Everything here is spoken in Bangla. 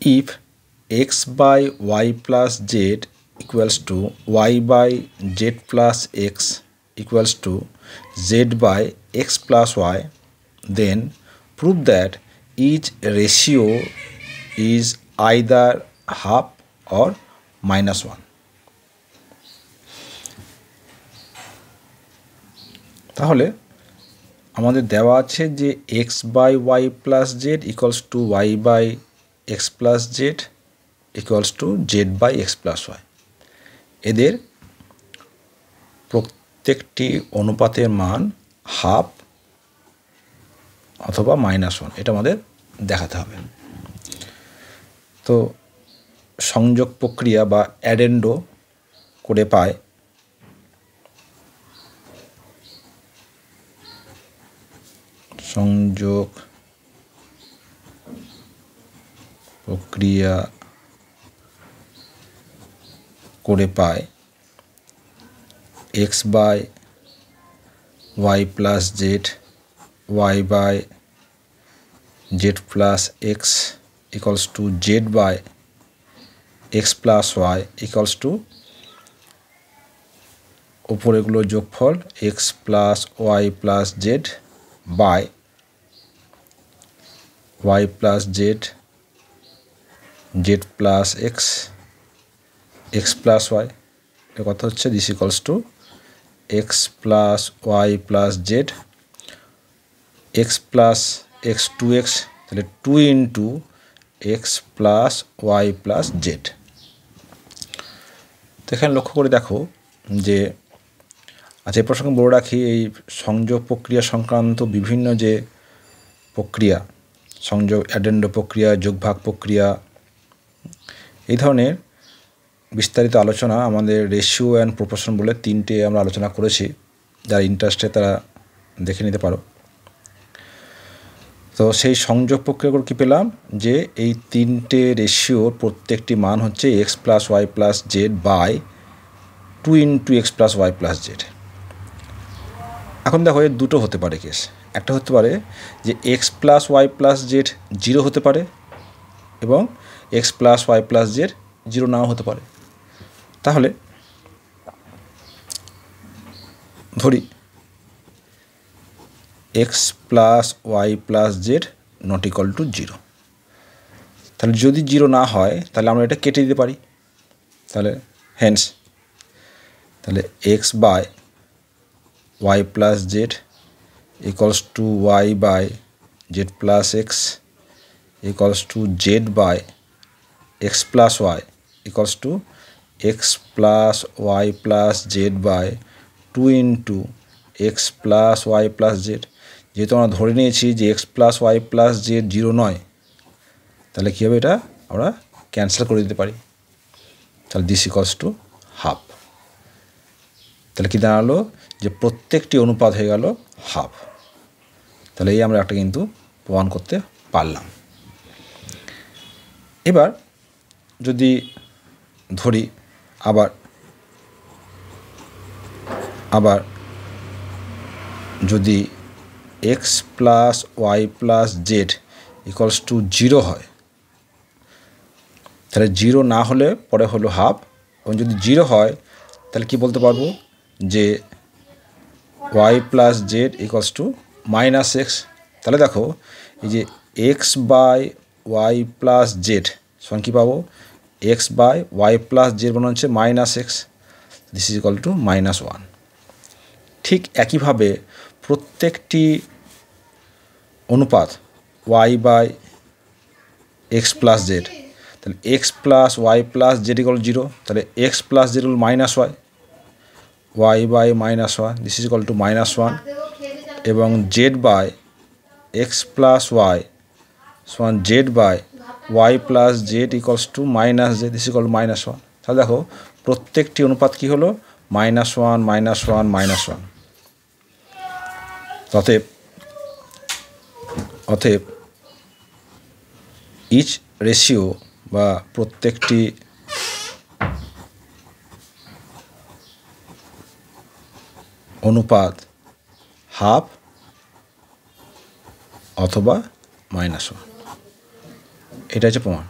if x by y plus z equals to y by z plus x equals to z by x plus y then prove that each ratio is either half or minus 1 তাহলে আমাদের দেওয়া আছে যে x by y plus z equals to y by x plus z equals to z by x plus y এদের প্রত্যেকটি অনুপাতের মান হাফ অথবা মাইনাস ওয়ান এটা আমাদের দেখাতে হবে তো সংযোগ প্রক্রিয়া বা অ্যাডেন্ডো করে পায় সংযোগ প্রক্রিয়া করে পায় x by y plus z y by z plus x equals to z by x plus y equals to ওপরেগুলো যোগফল x plus y plus z by y plus z z plus x x plus y কথা হচ্ছে this equals to x plus y plus z x plus x two x তাহলে two into x plus y plus z তো এখানে লক্ষ্য করে দেখো যে আচ্ছা এ প্রসঙ্গে বলে রাখি এই সংযোগ প্রক্রিয়া সংক্রান্ত বিভিন্ন যে প্রক্রিয়া সংযোগ অ্যাডেন্ড প্রক্রিয়া যোগভাগ প্রক্রিয়া এই ধরনের বিস্তারিত আলোচনা আমাদের রেশিও অ্যান্ড প্রপোর্শন বলে তিনটে আমরা আলোচনা করেছি যারা ইন্টারেস্টে তারা দেখে নিতে পারো তো সেই সংযোগ প্রক্রিয়াগুলো করে কী পেলাম যে এই তিনটে রেশিওর প্রত্যেকটি মান হচ্ছে x plus y plus z by two into x plus y plus z এখন দেখো এর দুটো হতে পারে কেস একটা হতে পারে যে x plus y plus z zero হতে পারে এবং x plus y plus z zero নাও হতে পারে তাহলে ধরি x plus y plus z not equal to zero তাহলে যদি জিরো না হয় তাহলে আমরা এটা কেটে দিতে পারি তাহলে হ্যান্স তাহলে x by y plus z equals to y by z plus x equals to z by x plus y equals to x plus y plus z by 2 into x plus y plus z যেহেতু আমরা ধরে নিয়েছি যে x plus y plus z zero নয় তাহলে কীভাবে এটা আমরা ক্যান্সেল করে দিতে পারি তাহলে দিস ইকলস টু হাফ তাহলে কী দাঁড়ালো যে প্রত্যেকটি অনুপাত হয়ে গেল হাফ তাহলে এই আমরা একটা কিন্তু প্রমাণ করতে পারলাম এবার যদি ধরি আবার আবার যদি x plus y plus z equals to zero হয় তাহলে জিরো না হলে পরে হলো হাফ এবং যদি জিরো হয় তাহলে কি বলতে পারবো যে y plus z equals to minus x তাহলে দেখো এই যে x by y plus z সঙ্গে কী পাবো x by y plus z মান হচ্ছে minus x this is equal to minus one ঠিক একইভাবে প্রত্যেকটি অনুপাত y by x plus z তাহলে x plus y plus z equal zero তাহলে x plus z equal minus y y by minus one this is equal to minus one এবং z by x plus y সমান z by y plus z equals to minus z is equal minus one তাহলে দেখো প্রত্যেকটি অনুপাত কি হলো minus one minus one minus one অতএব অতএব ইচ রেশিও বা প্রত্যেকটি অনুপাত হাফ অথবা মাইনাস ওয়ান এটা হচ্ছে প্রমাণ